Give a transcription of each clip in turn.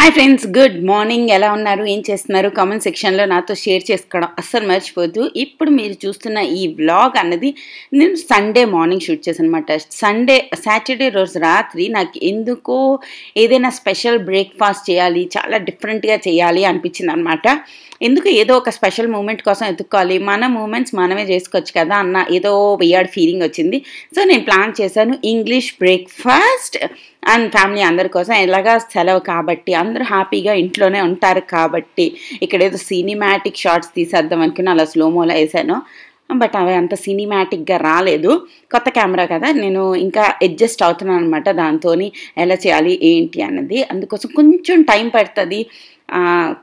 hi friends good morning ఎలా ఉన్నారు ఏం చేస్తున్నారు కామెంట్ సెక్షన్లో నాతో షేర్ చేసుకోవడం అస్సలు మర్చిపోద్దు ఇప్పుడు మీరు చూస్తున్న ఈ వ్లాగ్ అన్నది నేను సండే మార్నింగ్ షూట్ చేశాను అనమాట సండే సాటర్డే రోజు రాత్రి నాకు ఎందుకో ఏదైనా స్పెషల్ బ్రేక్ఫాస్ట్ చేయాలి చాలా డిఫరెంట్గా చేయాలి అనిపించింది అనమాట ఎందుకు ఏదో ఒక స్పెషల్ మూమెంట్ కోసం ఎత్తుక్కోవాలి మన మూమెంట్స్ మనమే చేసుకోవచ్చు కదా అన్న ఏదో వియర్డ్ ఫీలింగ్ వచ్చింది సో నేను ప్లాన్ చేశాను ఇంగ్లీష్ బ్రేక్ఫాస్ట్ అండ్ ఫ్యామిలీ అందరి కోసం ఎలాగా సెలవు కాబట్టి అందరూ హ్యాపీగా ఇంట్లోనే ఉంటారు కాబట్టి ఇక్కడ ఏదో సినిమాటిక్ షార్ట్స్ తీసేద్దాం అనుకుని అలా స్లోమోలో వేసాను బట్ అవి అంత సినిమాటిక్గా రాలేదు కొత్త కెమెరా కదా నేను ఇంకా అడ్జస్ట్ అవుతున్నాను అనమాట దాంతో ఎలా చేయాలి ఏంటి అన్నది అందుకోసం కొంచెం టైం పడుతుంది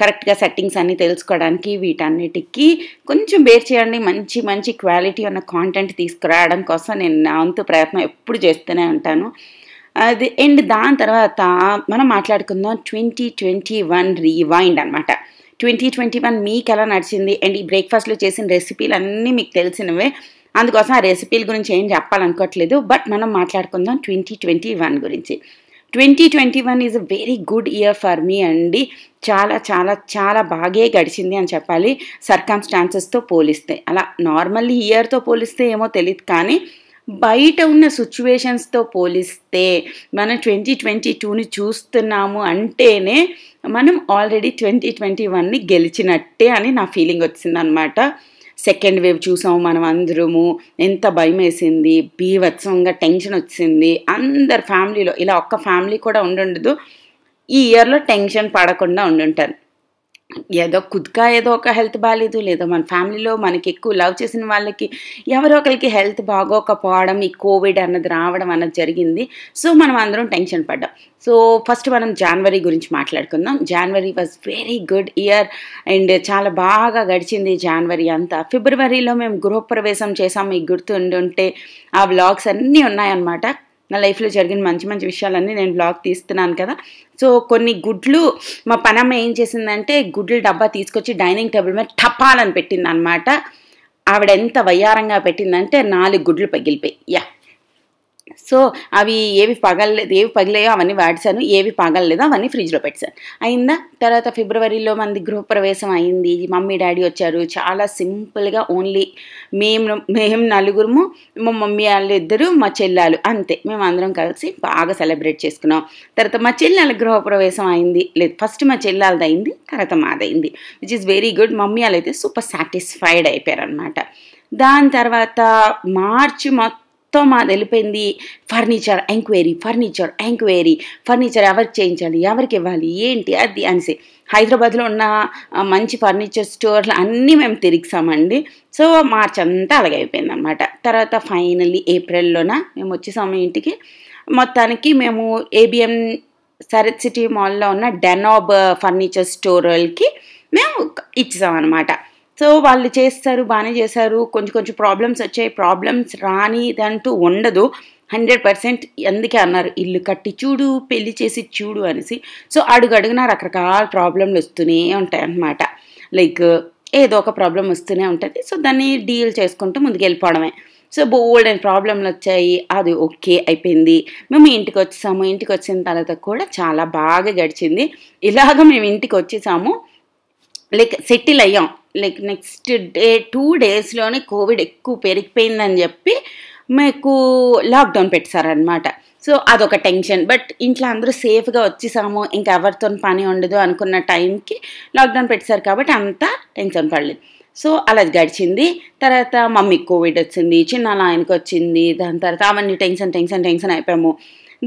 కరెక్ట్గా సెట్టింగ్స్ అన్నీ తెలుసుకోవడానికి వీటన్నిటికీ కొంచెం బేర్ చేయండి మంచి మంచి క్వాలిటీ ఉన్న కాంటెంట్ తీసుకురావడం కోసం నేను నా వంతు ప్రయత్నం ఎప్పుడు చేస్తూనే ఉంటాను అది అండ్ దాని తర్వాత మనం మాట్లాడుకుందాం ట్వంటీ ట్వంటీ వన్ రీవైండ్ అనమాట ట్వంటీ ట్వంటీ వన్ మీకు ఎలా నడిచింది అండ్ ఈ బ్రేక్ఫాస్ట్లో చేసిన రెసిపీలు అన్నీ మీకు తెలిసినవే అందుకోసం ఆ రెసిపీల గురించి ఏం చెప్పాలనుకోవట్లేదు బట్ మనం మాట్లాడుకుందాం ట్వంటీ ట్వంటీ వన్ గురించి twenty twenty one is a very good year for me అండి చాలా చాలా చాలా బాగే గడిచింది అని చెప్పాలి సర్కమ్స్టాన్సెస్తో పోలిస్తే అలా నార్మల్లీ ఇయర్తో పోలిస్తే ఏమో తెలియదు కానీ బయట ఉన్న సిచ్యువేషన్స్తో పోలిస్తే మనం ట్వంటీ ట్వంటీ టూని చూస్తున్నాము అంటేనే మనం ఆల్రెడీ ట్వంటీ ట్వంటీ వన్ని గెలిచినట్టే అని నా ఫీలింగ్ వచ్చిందనమాట సెకండ్ వేవ్ చూసాము మనం అందరము ఎంత భయం వేసింది బీభత్సంగా టెన్షన్ వచ్చింది అందరి ఫ్యామిలీలో ఇలా ఒక్క ఫ్యామిలీ కూడా ఉండుండదు ఈ ఇయర్లో టెన్షన్ పడకుండా ఉండుంటారు ఏదో కుద్కా ఏదో ఒక హెల్త్ బాగాలేదు లేదో మన ఫ్యామిలీలో మనకి ఎక్కువ లవ్ చేసిన వాళ్ళకి ఎవరో ఒకరికి హెల్త్ బాగోకపోవడం ఈ కోవిడ్ అన్నది రావడం అన్నది జరిగింది సో మనం అందరం టెన్షన్ పడ్డాం సో ఫస్ట్ మనం జనవరి గురించి మాట్లాడుకుందాం January was very good year and చాలా బాగా గడిచింది జనవరి అంతా ఫిబ్రవరిలో మేము గృహప్రవేశం చేసాము మీకు ఉంటే ఆ వ్లాగ్స్ అన్నీ ఉన్నాయన్నమాట నా లైఫ్లో జరిగిన మంచి మంచి విషయాలన్నీ నేను బ్లాగ్ తీస్తున్నాను కదా సో కొన్ని గుడ్లు మా పనమ్మ ఏం చేసిందంటే గుడ్లు డబ్బా తీసుకొచ్చి డైనింగ్ టేబుల్ మీద టపాలని అనమాట ఆవిడ ఎంత వయ్యారంగా పెట్టిందంటే నాలుగు గుడ్లు పగిలిపోయి యా సో అవి ఏవి పగలలేదు ఏవి పగిలాయో అవన్నీ వాడిసాను ఏవి పగలలేదు అవన్నీ ఫ్రిడ్జ్లో పెట్టాను అయిందా తర్వాత ఫిబ్రవరిలో మంది గృహప్రవేశం అయింది మమ్మీ డాడీ వచ్చారు చాలా సింపుల్గా ఓన్లీ మేము మేము నలుగురుము మా మమ్మీ వాళ్ళు ఇద్దరు మా చెల్లాలు అంతే మేము అందరం కలిసి బాగా సెలబ్రేట్ చేసుకున్నాం తర్వాత మా చెల్లెల గృహప్రవేశం అయింది లేదు ఫస్ట్ మా చెల్లెలది అయింది తర్వాత మాదైంది which is very good mummy వాళ్ళు అయితే సూపర్ సాటిస్ఫైడ్ అయిపోయారు అనమాట దాని తర్వాత మార్చి మొత్తం మొత్తం మాది వెళ్ళిపోయింది furniture enquiry furniture enquiry furniture ఎవరికి చేయించాలి ఎవరికి ఇవ్వాలి ఏంటి అది అనేసి హైదరాబాద్లో ఉన్న మంచి ఫర్నిచర్ స్టోర్లు అన్నీ మేము తిరిగిసామండి సో మార్చ్ అంతా అలాగే అయిపోయింది అనమాట తర్వాత ఫైనల్లీ ఏప్రిల్లోన మేము వచ్చేసాము ఇంటికి మొత్తానికి మేము ఏబిఎం సరత్ సిటీ మాల్లో ఉన్న డెనాబ్ ఫర్నిచర్ స్టోర్లకి మేము ఇచ్చేసాం అనమాట సో వాళ్ళు చేస్తారు బాగానే చేశారు కొంచెం కొంచెం ప్రాబ్లమ్స్ వచ్చాయి ప్రాబ్లమ్స్ రాని ఇదంటూ ఉండదు హండ్రెడ్ పర్సెంట్ ఎందుకే అన్నారు ఇల్లు కట్టి చూడు పెళ్లి చేసి చూడు అనేసి సో అడుగు అడుగున రకరకాల ప్రాబ్లంలు వస్తూనే ఉంటాయి అన్నమాట లైక్ ఏదో ఒక ప్రాబ్లం వస్తూనే ఉంటుంది సో దాన్ని డీల్ చేసుకుంటూ ముందుకు వెళ్ళిపోవడమే సో బోల్డ్ అండ్ ప్రాబ్లంలు వచ్చాయి అది ఓకే అయిపోయింది మేము ఇంటికి వచ్చేసాము ఇంటికి వచ్చిన తర్వాత కూడా చాలా బాగా గడిచింది ఇలాగ మేము ఇంటికి వచ్చేసాము లైక్ సెటిల్ అయ్యాం లైక్ నెక్స్ట్ డే టూ డేస్లోనే కోవిడ్ ఎక్కువ పెరిగిపోయిందని చెప్పి మీకు లాక్డౌన్ పెట్టారనమాట సో అదొక టెన్షన్ బట్ ఇంట్లో అందరూ సేఫ్గా వచ్చేసాము ఇంకా ఎవరితో పని ఉండదు అనుకున్న టైంకి లాక్డౌన్ పెట్టారు కాబట్టి అంతా టెన్షన్ పడలేదు సో అలా గడిచింది తర్వాత మమ్మీకి కోవిడ్ వచ్చింది చిన్న ఆయనకు వచ్చింది దాని తర్వాత అవన్నీ టెన్షన్ టెన్షన్ టెన్షన్ అయిపోయాము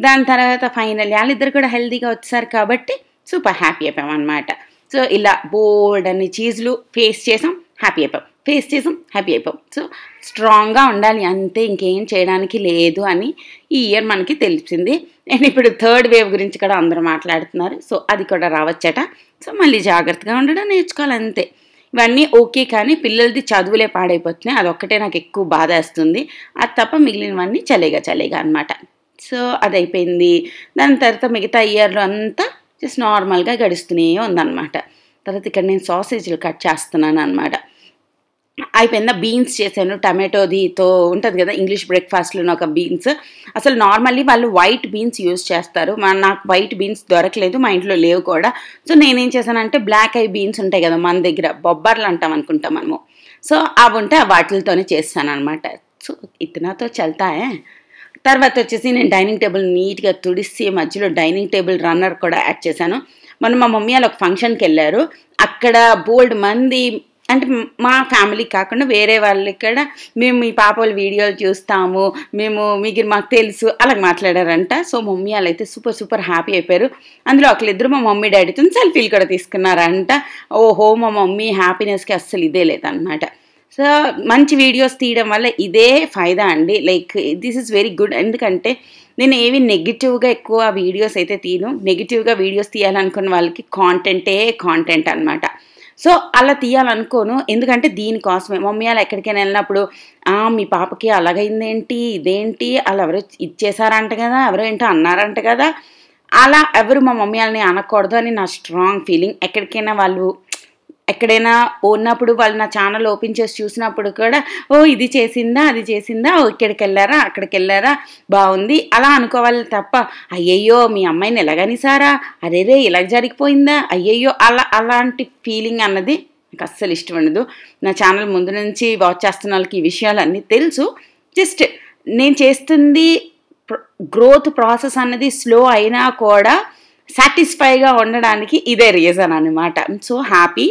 దాని తర్వాత ఫైనల్ వాళ్ళిద్దరు కూడా హెల్తీగా వచ్చారు కాబట్టి సూపర్ హ్యాపీ అయిపోయాం అనమాట సో ఇలా బోర్డ్ అన్ని చీజ్లు ఫేస్ చేసాం హ్యాపీ అయిపోయాం ఫేస్ చేసాం హ్యాపీ అయిపోయాం సో స్ట్రాంగ్గా ఉండాలి అంతే ఇంకేం చేయడానికి లేదు అని ఈ ఇయర్ మనకి తెలిసింది అండ్ ఇప్పుడు థర్డ్ వేవ్ గురించి కూడా అందరూ మాట్లాడుతున్నారు సో అది కూడా రావచ్చట సో మళ్ళీ జాగ్రత్తగా ఉండడం నేర్చుకోవాలి అంతే ఇవన్నీ ఓకే కానీ పిల్లలది చదువులే పాడైపోతున్నాయి అది ఒక్కటే నాకు ఎక్కువ బాధ వేస్తుంది అది తప్ప మిగిలినవన్నీ చలిగా చలిగా అనమాట సో అది అయిపోయింది దాని తర్వాత మిగతా ఇయర్లో అంతా జస్ట్ నార్మల్గా గడుస్తూనే ఉందన్నమాట తర్వాత ఇక్కడ నేను సాసేజ్లు కట్ చేస్తున్నాను అనమాట అయిపోయిందా బీన్స్ చేశాను టమాటోదితో ఉంటుంది కదా ఇంగ్లీష్ బ్రేక్ఫాస్ట్లో ఒక బీన్స్ అసలు నార్మల్లీ వాళ్ళు వైట్ బీన్స్ యూజ్ చేస్తారు మా నాకు వైట్ బీన్స్ దొరకలేదు మా ఇంట్లో లేవు కూడా సో నేనేం చేశానంటే బ్లాక్ ఐ బీన్స్ ఉంటాయి కదా మన దగ్గర బొబ్బర్లు అంటాం అనుకుంటాం మనము సో అవి ఉంటే వాటిలతోనే చేస్తాను అనమాట సో ఇతనాతో చల్తాయే తర్వాత వచ్చేసి నేను డైనింగ్ టేబుల్ నీట్గా తుడిసి మధ్యలో డైనింగ్ టేబుల్ రన్నర్ కూడా యాడ్ చేశాను మొన్న మా మమ్మీ వాళ్ళు ఒక ఫంక్షన్కి వెళ్ళారు అక్కడ బోల్డ్ మంది అంటే మా ఫ్యామిలీ కాకుండా వేరే వాళ్ళు ఇక్కడ మేము మీ పాప వాళ్ళ వీడియోలు చూస్తాము మేము మీకు మాకు తెలుసు అలాగ మాట్లాడారంట సో మమ్మీ వాళ్ళు అయితే సూపర్ సూపర్ హ్యాపీ అయిపోయారు అందులో ఒకళ్ళిద్దరు మా మమ్మీ డాడీతో సెల్ఫీలు కూడా తీసుకున్నారంట ఓహో మా మమ్మీ హ్యాపీనెస్కి అస్సలు ఇదే లేదనమాట సో మంచి వీడియోస్ తీయడం వల్ల ఇదే ఫైదా అండి like this is very good ఎందుకంటే నేను ఏవి నెగిటివ్గా ఎక్కువ వీడియోస్ అయితే తీను నెగిటివ్గా వీడియోస్ తీయాలనుకున్న వాళ్ళకి కాంటెంటే కాంటెంట్ అనమాట సో అలా తీయాలనుకోను ఎందుకంటే దీనికోసమే మమ్మీ అలా ఎక్కడికైనా వెళ్ళినప్పుడు మీ పాపకి అలాగైందేంటి ఇదేంటి అలా ఎవరో ఇచ్చేసారంట కదా ఎవరో ఏంటో అన్నారంట కదా అలా ఎవరు మా మమ్మీ వాళ్ళని అనకూడదు అని నా స్ట్రాంగ్ ఫీలింగ్ ఎక్కడికైనా వాళ్ళు ఎక్కడైనా ఉన్నప్పుడు వాళ్ళు నా ఛానల్ ఓపెన్ చేసి చూసినప్పుడు కూడా ఓ ఇది చేసిందా అది చేసిందా ఓ ఇక్కడికి వెళ్ళారా అక్కడికి వెళ్ళారా బాగుంది అలా అనుకోవాలి తప్ప అయ్యయ్యో మీ అమ్మాయిని ఎలాగనిసారా అరేరే ఇలా జరిగిపోయిందా అయ్యయ్యో అలా అలాంటి ఫీలింగ్ అన్నది నాకు అస్సలు ఇష్టం ఉండదు నా ఛానల్ ముందు నుంచి వాచ్ చేస్తున్న వాళ్ళకి ఈ విషయాలన్నీ తెలుసు జస్ట్ నేను చేస్తుంది గ్రోత్ ప్రాసెస్ అన్నది స్లో అయినా కూడా సాటిస్ఫైగా ఉండడానికి ఇదే రీజన్ అనమాట సో హ్యాపీ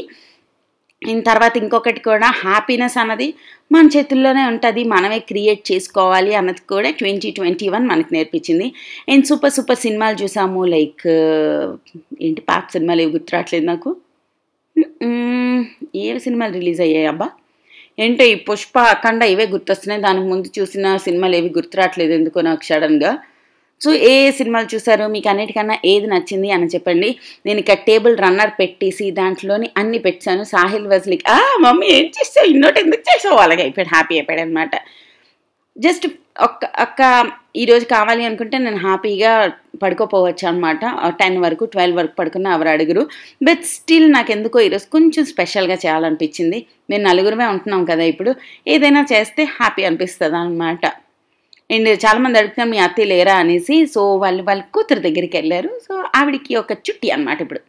తర్వాత ఇంకొకటి కూడా హ్యాపీనెస్ అన్నది మన చేతుల్లోనే ఉంటుంది మనమే క్రియేట్ చేసుకోవాలి అన్నది కూడా ట్వంటీ ట్వంటీ వన్ మనకు నేర్పించింది అండ్ సూపర్ సూపర్ సినిమాలు చూసాము లైక్ ఏంటి పాప సినిమాలు ఏవి గుర్తురావట్లేదు నాకు ఏ సినిమాలు రిలీజ్ అయ్యాయి అబ్బా ఏంటో ఈ పుష్ప అఖండ ఇవే గుర్తొస్తున్నాయి దానికి ముందు చూసిన సినిమాలు ఏవి గుర్తురావట్లేదు ఎందుకో నాకు సడన్గా సో ఏ సినిమాలు చూసారు మీకు అన్నిటికన్నా ఏది నచ్చింది అని చెప్పండి నేను ఇక టేబుల్ రన్నర్ పెట్టేసి దాంట్లోని అన్ని పెట్టాను సాహిల్ వజ్లిక్ ఆ మమ్మీ ఏం చేసావు ఇన్నోటి ఎందుకు చేసావు అలాగే అయిపోయాడు హ్యాపీ అయిపోయాడు అనమాట జస్ట్ ఒక్క ఒక్క ఈరోజు కావాలి అనుకుంటే నేను హ్యాపీగా పడుకోపోవచ్చు అనమాట టెన్ వరకు ట్వెల్వ్ వరకు పడుకున్న ఎవరు అడుగురు బట్ స్టిల్ నాకు ఎందుకో ఈరోజు కొంచెం స్పెషల్గా చేయాలనిపించింది మేము నలుగురమే ఉంటున్నాం కదా ఇప్పుడు ఏదైనా చేస్తే హ్యాపీ అనిపిస్తుంది అనమాట అండ్ చాలామంది అడుగుతున్నారు మీ అత్తయ్య లేరా అనేసి సో వాళ్ళు వాళ్ళ కూతురు దగ్గరికి వెళ్ళారు సో ఆవిడికి ఒక చుట్టి అనమాట ఇప్పుడు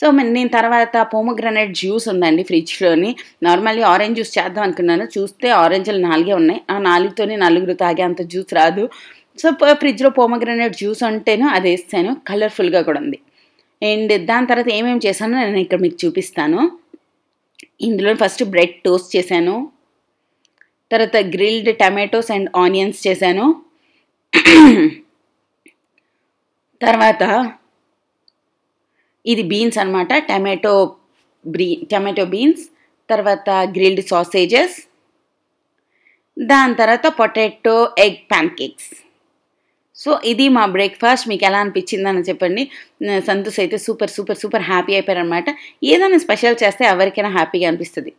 సో నేను తర్వాత పోమగ్రనైట్ జ్యూస్ ఉందండి ఫ్రిడ్జ్లోని నార్మల్లీ ఆరెంజ్ జ్యూస్ చేద్దాం అనుకున్నాను చూస్తే ఆరెంజ్లు నాలుగే ఉన్నాయి ఆ నాలుగుతోనే నలుగురు తాగే అంత జ్యూస్ రాదు సో ఫ్రిడ్జ్లో పోమోగ్రనేట్ జ్యూస్ ఉంటేను అది వేస్తాను కలర్ఫుల్గా కూడా ఉంది అండ్ దాని తర్వాత ఏమేమి చేశానో నేను ఇక్కడ మీకు చూపిస్తాను ఇందులో ఫస్ట్ బ్రెడ్ టోస్ట్ చేశాను తర్వాత గ్రిల్డ్ టమాటోస్ అండ్ ఆనియన్స్ చేశాను తర్వాత ఇది బీన్స్ అనమాట టమాటో బ్రీ టమాటో బీన్స్ తర్వాత గ్రిల్డ్ సాసేజెస్ దాని తర్వాత potato egg pancakes so ఇది మా బ్రేక్ఫాస్ట్ మీకు ఎలా అనిపించిందని చెప్పండి సంతోష్ అయితే సూపర్ సూపర్ సూపర్ హ్యాపీ అయిపోయారు అనమాట ఏదైనా స్పెషల్ చేస్తే ఎవరికైనా హ్యాపీగా అనిపిస్తుంది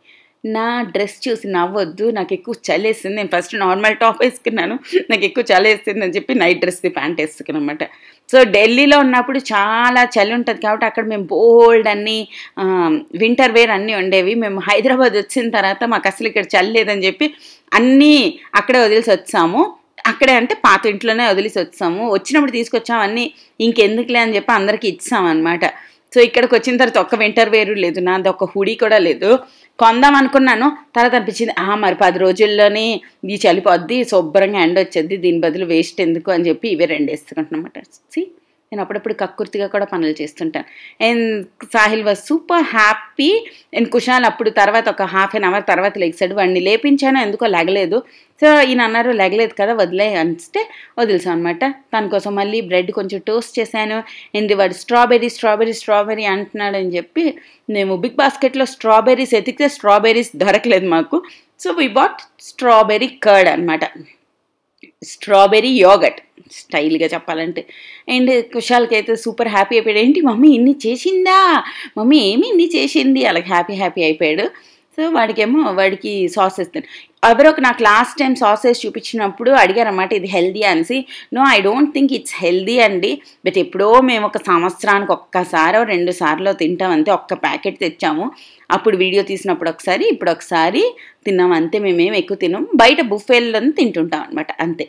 నా డ్రెస్ చూసి నవ్వద్దు నాకు ఎక్కువ చలేసింది నేను ఫస్ట్ నార్మల్ టాప్ వేసుకున్నాను నాకు ఎక్కువ చలేసింది అని చెప్పి నైట్ డ్రెస్ది ప్యాంట్ వేసుకున్నమాట అనమాట సో ఢిల్లీలో ఉన్నప్పుడు చాలా చలి ఉంటుంది కాబట్టి అక్కడ మేము బోల్డ్ అన్ని వింటర్ వేర్ అన్నీ ఉండేవి మేము హైదరాబాద్ వచ్చిన తర్వాత మాకు అసలు ఇక్కడ చల్లేదని చెప్పి అన్నీ అక్కడే వదిలేసి వచ్చాము అక్కడే అంటే పాత ఇంట్లోనే వదిలేసి వచ్చాము వచ్చినప్పుడు తీసుకొచ్చాము అన్నీ ఇంకెందుకులే అని చెప్పి అందరికీ ఇచ్చామన్నమాట సో ఇక్కడికి వచ్చిన తర్వాత ఒక్క వింటర్ వేరు లేదు నాది ఒక హుడీ కూడా లేదు కొందాం అనుకున్నాను తర్వాత అనిపించింది ఆ మరి పది రోజుల్లోనే ఇది చలిపోద్ది శుభ్రంగా ఎండ వచ్చేది దీని బదులు వేస్ట్ ఎందుకు అని చెప్పి ఇవే రెండు వేసుకుంటున్నమాట నేను అప్పుడప్పుడు కక్కుర్తిగా కూడా పనులు చేస్తుంటాను and Sahil was super happy and Kushal అప్పుడు తర్వాత ఒక హాఫ్ అన్ అవర్ తర్వాత లెగ్సాడు వాడిని లేపించాను ఎందుకో లెగలేదు సో ఈయన అన్నారు లెగలేదు కదా వదిలే అనిస్తే వదిలేసా అనమాట దానికోసం మళ్ళీ బ్రెడ్ కొంచెం టోస్ట్ చేశాను అండ్ వాడు స్ట్రాబెర్రీ స్ట్రాబెర్రీ స్ట్రాబెర్రీ అంటున్నాడని చెప్పి మేము బిగ్ బాస్కెట్లో స్ట్రాబెర్రీస్ ఎతికితే స్ట్రాబెర్రీస్ దొరకలేదు మాకు so we bought strawberry curd అనమాట స్ట్రాబెర్రీ యోగట్ స్టైల్గా చెప్పాలంటే అండ్ కుషాల్కి అయితే సూపర్ హ్యాపీ అయిపోయాడు ఏంటి మమ్మీ ఇన్ని చేసిందా మమ్మీ ఏమి ఇన్ని చేసింది అలాగే హ్యాపీ హ్యాపీ అయిపోయాడు సో వాడికేమో వాడికి సాస్ ఇస్తాడు ఒక నాకు లాస్ట్ టైం సాసేజ్ చూపించినప్పుడు అడిగారన్నమాట ఇది హెల్దీ అనేసి no I don't think it's healthy అండి బట్ ఎప్పుడో మేము ఒక సంవత్సరానికి ఒక్కసారో రెండు సార్లు తింటాం అంతే ఒక్క ప్యాకెట్ తెచ్చాము అప్పుడు వీడియో తీసినప్పుడు ఒకసారి ఇప్పుడు ఒకసారి తిన్నాం అంతే మేమేం ఎక్కువ తినాం బయట బుఫేలను తింటుంటాం అనమాట అంతే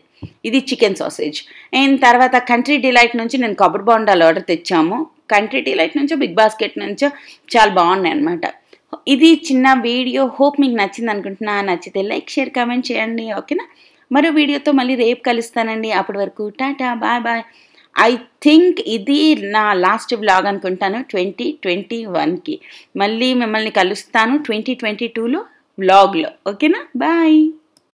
ఇది చికెన్ సాసేజ్ అండ్ తర్వాత కంట్రీ డిలైట్ నుంచి నేను కొబ్బరి బాండాలు ఆర్డర్ తెచ్చాము కంట్రీ డిలైట్ నుంచో బిగ్ బాస్కెట్ నుంచో చాలా బాగున్నాయి అనమాట ఇది చిన్న వీడియో హోప్ మీకు నచ్చింది అనుకుంటున్నా నచ్చితే లైక్ షేర్ కామెంట్ చేయండి ఓకేనా మరో వీడియోతో మళ్ళీ రేపు కలుస్తానండి అప్పటి వరకు tata bye bye I think ఇది నా లాస్ట్ బ్లాగ్ అనుకుంటాను ట్వంటీ ట్వంటీ వన్కి మళ్ళీ మిమ్మల్ని కలుస్తాను ట్వంటీ ట్వంటీ టూలో బ్లాగ్లో ఓకేనా బాయ్